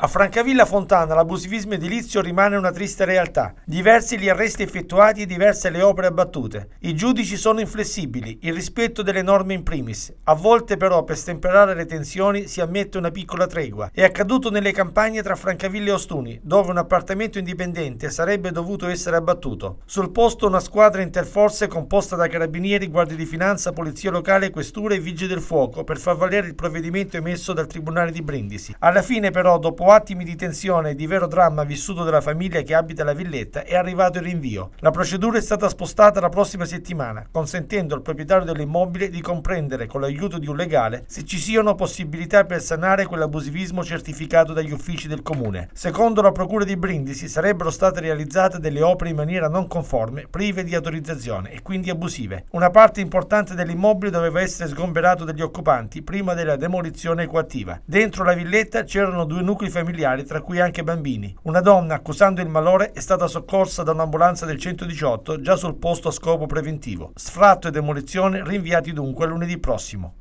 A Francavilla Fontana l'abusivismo edilizio rimane una triste realtà. Diversi gli arresti effettuati e diverse le opere abbattute. I giudici sono inflessibili, il rispetto delle norme in primis. A volte però per stemperare le tensioni si ammette una piccola tregua. È accaduto nelle campagne tra Francavilla e Ostuni, dove un appartamento indipendente sarebbe dovuto essere abbattuto. Sul posto una squadra interforze composta da carabinieri, guardie di finanza, polizia locale, questura e vigili del fuoco per far valere il provvedimento emesso dal Tribunale di Brindisi. Alla fine però dopo attimi di tensione e di vero dramma vissuto dalla famiglia che abita la villetta, è arrivato il rinvio. La procedura è stata spostata la prossima settimana, consentendo al proprietario dell'immobile di comprendere con l'aiuto di un legale se ci siano possibilità per sanare quell'abusivismo certificato dagli uffici del comune. Secondo la procura di Brindisi sarebbero state realizzate delle opere in maniera non conforme, prive di autorizzazione e quindi abusive. Una parte importante dell'immobile doveva essere sgomberato dagli occupanti prima della demolizione coattiva. Dentro la villetta c'erano due nuclei familiari, tra cui anche bambini. Una donna, accusando il malore, è stata soccorsa da un'ambulanza del 118 già sul posto a scopo preventivo. Sfratto e demolizione rinviati dunque a lunedì prossimo.